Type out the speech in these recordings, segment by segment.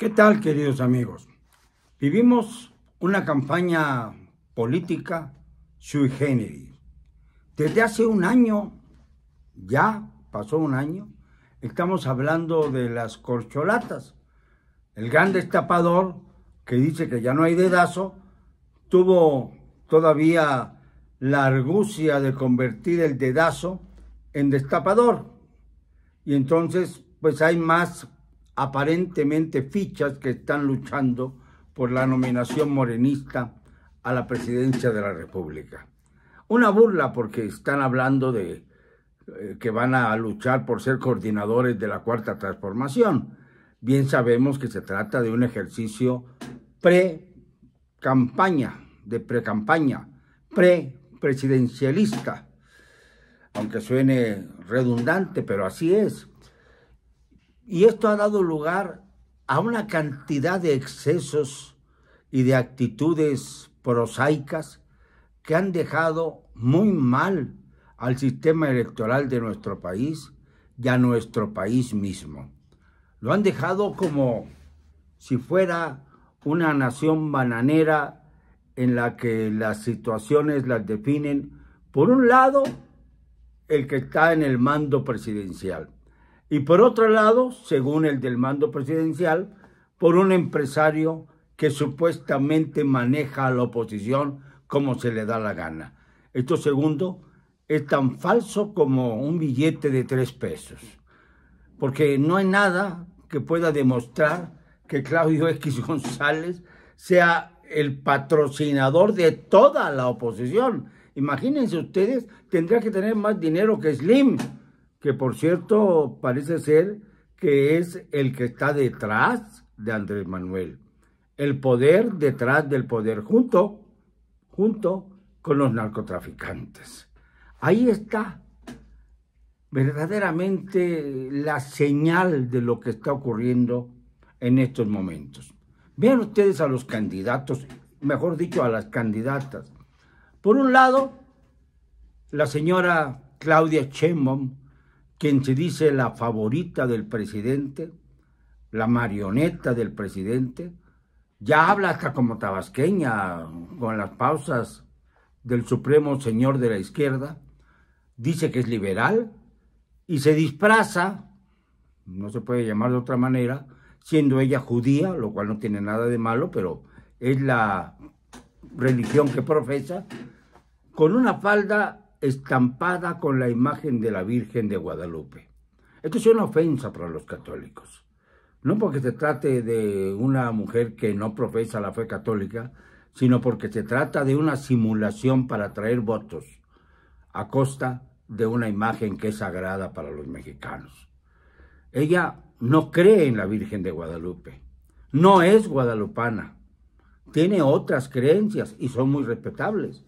¿Qué tal, queridos amigos? Vivimos una campaña política sui generis. Desde hace un año, ya pasó un año, estamos hablando de las corcholatas. El gran destapador que dice que ya no hay dedazo, tuvo todavía la argucia de convertir el dedazo en destapador. Y entonces, pues hay más aparentemente fichas que están luchando por la nominación morenista a la presidencia de la República. Una burla porque están hablando de eh, que van a luchar por ser coordinadores de la Cuarta Transformación. Bien sabemos que se trata de un ejercicio pre-campaña, de pre-campaña, pre-presidencialista, aunque suene redundante, pero así es. Y esto ha dado lugar a una cantidad de excesos y de actitudes prosaicas que han dejado muy mal al sistema electoral de nuestro país y a nuestro país mismo. Lo han dejado como si fuera una nación bananera en la que las situaciones las definen, por un lado, el que está en el mando presidencial y por otro lado, según el del mando presidencial, por un empresario que supuestamente maneja a la oposición como se le da la gana. Esto segundo es tan falso como un billete de tres pesos, porque no hay nada que pueda demostrar que Claudio X González sea el patrocinador de toda la oposición. Imagínense ustedes, tendría que tener más dinero que Slim que por cierto parece ser que es el que está detrás de Andrés Manuel. El poder detrás del poder, junto, junto con los narcotraficantes. Ahí está verdaderamente la señal de lo que está ocurriendo en estos momentos. Vean ustedes a los candidatos, mejor dicho, a las candidatas. Por un lado, la señora Claudia Sheinbaum, quien se dice la favorita del presidente, la marioneta del presidente, ya habla hasta como tabasqueña, con las pausas del Supremo Señor de la Izquierda, dice que es liberal y se disfraza, no se puede llamar de otra manera, siendo ella judía, lo cual no tiene nada de malo, pero es la religión que profesa, con una falda estampada con la imagen de la Virgen de Guadalupe. Esto es una ofensa para los católicos. No porque se trate de una mujer que no profesa la fe católica, sino porque se trata de una simulación para traer votos a costa de una imagen que es sagrada para los mexicanos. Ella no cree en la Virgen de Guadalupe, no es guadalupana, tiene otras creencias y son muy respetables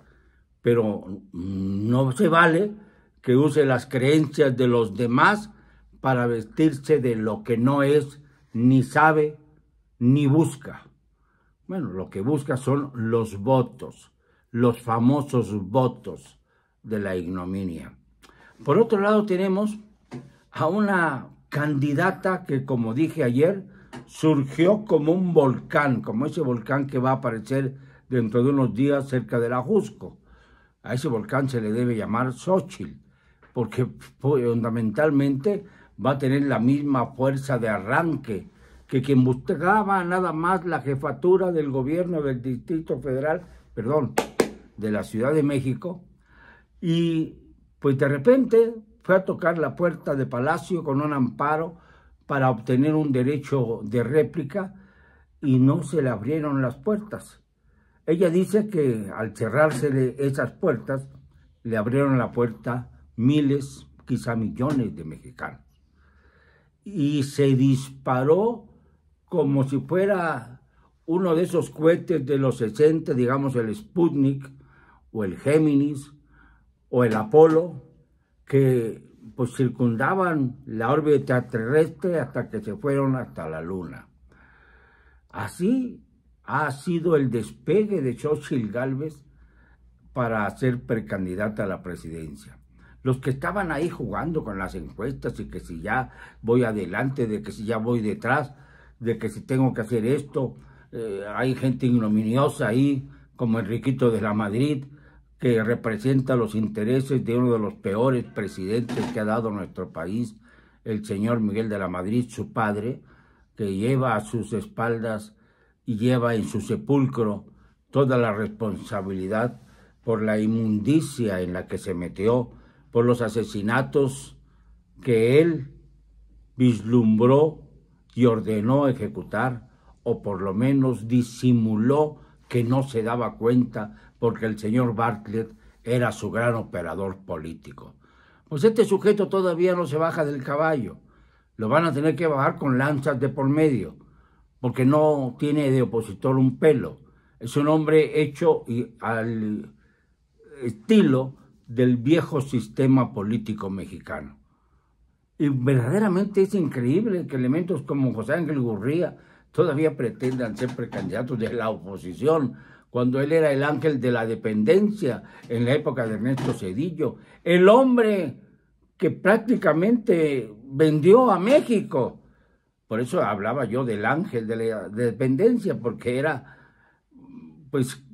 pero no se vale que use las creencias de los demás para vestirse de lo que no es, ni sabe, ni busca. Bueno, lo que busca son los votos, los famosos votos de la ignominia. Por otro lado tenemos a una candidata que, como dije ayer, surgió como un volcán, como ese volcán que va a aparecer dentro de unos días cerca la Ajusco. A ese volcán se le debe llamar Xochitl, porque fundamentalmente va a tener la misma fuerza de arranque que quien buscaba nada más la jefatura del gobierno del Distrito Federal, perdón, de la Ciudad de México, y pues de repente fue a tocar la puerta de Palacio con un amparo para obtener un derecho de réplica y no se le abrieron las puertas. Ella dice que al cerrársele esas puertas, le abrieron la puerta miles, quizá millones de mexicanos. Y se disparó como si fuera uno de esos cohetes de los 60, digamos el Sputnik o el Géminis o el Apolo, que pues circundaban la órbita terrestre hasta que se fueron hasta la Luna. Así ha sido el despegue de Xochitl Galvez para ser precandidata a la presidencia. Los que estaban ahí jugando con las encuestas y que si ya voy adelante, de que si ya voy detrás, de que si tengo que hacer esto, eh, hay gente ignominiosa ahí, como Enriquito de la Madrid, que representa los intereses de uno de los peores presidentes que ha dado nuestro país, el señor Miguel de la Madrid, su padre, que lleva a sus espaldas y lleva en su sepulcro toda la responsabilidad por la inmundicia en la que se metió, por los asesinatos que él vislumbró y ordenó ejecutar, o por lo menos disimuló que no se daba cuenta porque el señor Bartlett era su gran operador político. Pues este sujeto todavía no se baja del caballo, lo van a tener que bajar con lanzas de por medio porque no tiene de opositor un pelo. Es un hombre hecho al estilo del viejo sistema político mexicano. Y verdaderamente es increíble que elementos como José Ángel Gurría todavía pretendan ser precandidatos de la oposición, cuando él era el ángel de la dependencia en la época de Ernesto Cedillo, el hombre que prácticamente vendió a México por eso hablaba yo del ángel de la dependencia, porque era, pues,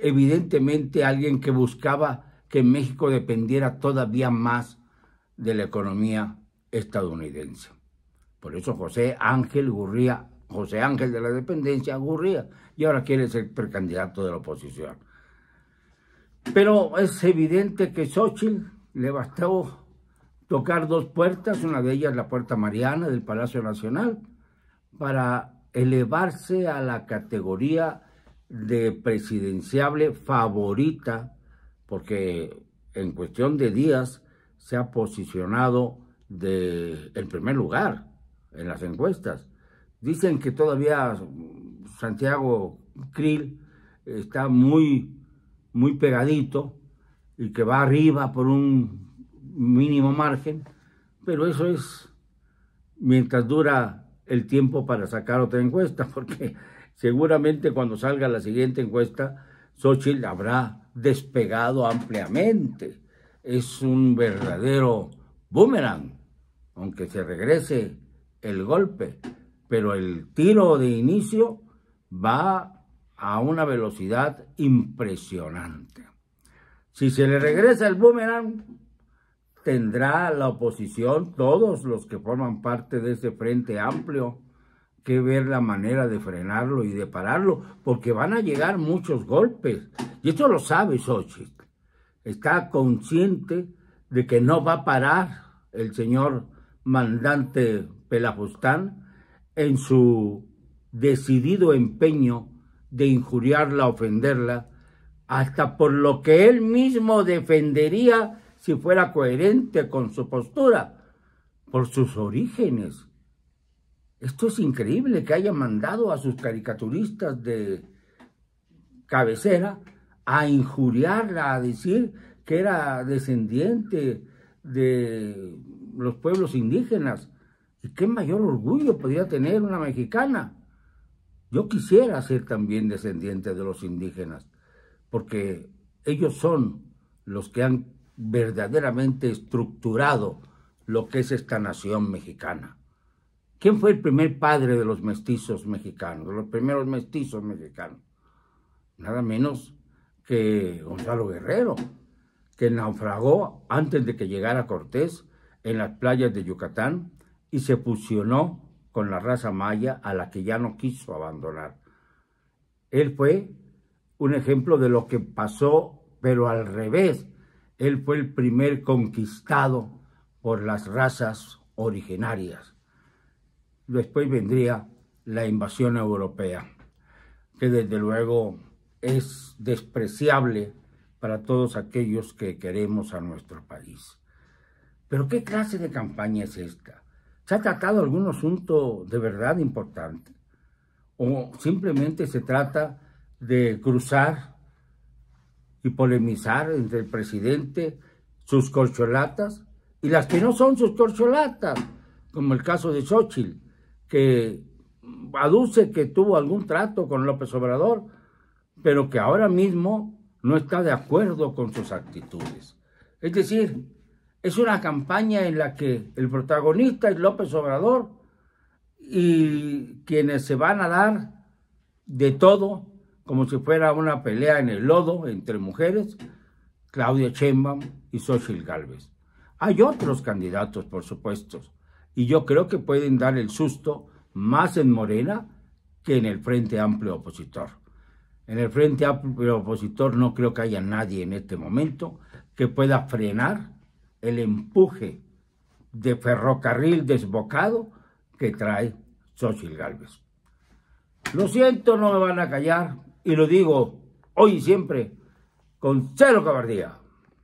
evidentemente alguien que buscaba que México dependiera todavía más de la economía estadounidense. Por eso José Ángel Gurría, José Ángel de la Dependencia Gurría, y ahora quiere ser precandidato de la oposición. Pero es evidente que Xochitl le bastó tocar dos puertas, una de ellas la puerta mariana del Palacio Nacional, para elevarse a la categoría de presidenciable favorita, porque en cuestión de días se ha posicionado de, en primer lugar en las encuestas. Dicen que todavía Santiago Krill está muy, muy pegadito y que va arriba por un mínimo margen, pero eso es mientras dura el tiempo para sacar otra encuesta, porque seguramente cuando salga la siguiente encuesta, Xochitl habrá despegado ampliamente. Es un verdadero boomerang, aunque se regrese el golpe, pero el tiro de inicio va a una velocidad impresionante. Si se le regresa el boomerang, tendrá la oposición, todos los que forman parte de ese frente amplio, que ver la manera de frenarlo y de pararlo, porque van a llegar muchos golpes. Y esto lo sabe Xochitl. Está consciente de que no va a parar el señor mandante Pelafustán en su decidido empeño de injuriarla, ofenderla, hasta por lo que él mismo defendería si fuera coherente con su postura, por sus orígenes. Esto es increíble que haya mandado a sus caricaturistas de cabecera a injuriarla, a decir que era descendiente de los pueblos indígenas. ¿Y qué mayor orgullo podría tener una mexicana? Yo quisiera ser también descendiente de los indígenas, porque ellos son los que han verdaderamente estructurado lo que es esta nación mexicana. ¿Quién fue el primer padre de los mestizos mexicanos, de los primeros mestizos mexicanos? Nada menos que Gonzalo Guerrero, que naufragó antes de que llegara Cortés en las playas de Yucatán y se fusionó con la raza maya a la que ya no quiso abandonar. Él fue un ejemplo de lo que pasó, pero al revés, él fue el primer conquistado por las razas originarias. Después vendría la invasión europea, que desde luego es despreciable para todos aquellos que queremos a nuestro país. Pero ¿qué clase de campaña es esta? ¿Se ha tratado algún asunto de verdad importante? ¿O simplemente se trata de cruzar polemizar entre el presidente, sus corcholatas y las que no son sus corcholatas, como el caso de Xochitl, que aduce que tuvo algún trato con López Obrador, pero que ahora mismo no está de acuerdo con sus actitudes. Es decir, es una campaña en la que el protagonista es López Obrador y quienes se van a dar de todo como si fuera una pelea en el lodo entre mujeres, Claudia Sheinbaum y Xochitl Galvez. Hay otros candidatos, por supuesto, y yo creo que pueden dar el susto más en Morena que en el Frente Amplio Opositor. En el Frente Amplio Opositor no creo que haya nadie en este momento que pueda frenar el empuje de ferrocarril desbocado que trae Xochitl Galvez. Lo siento, no me van a callar, y lo digo hoy y siempre, con cero cabardía.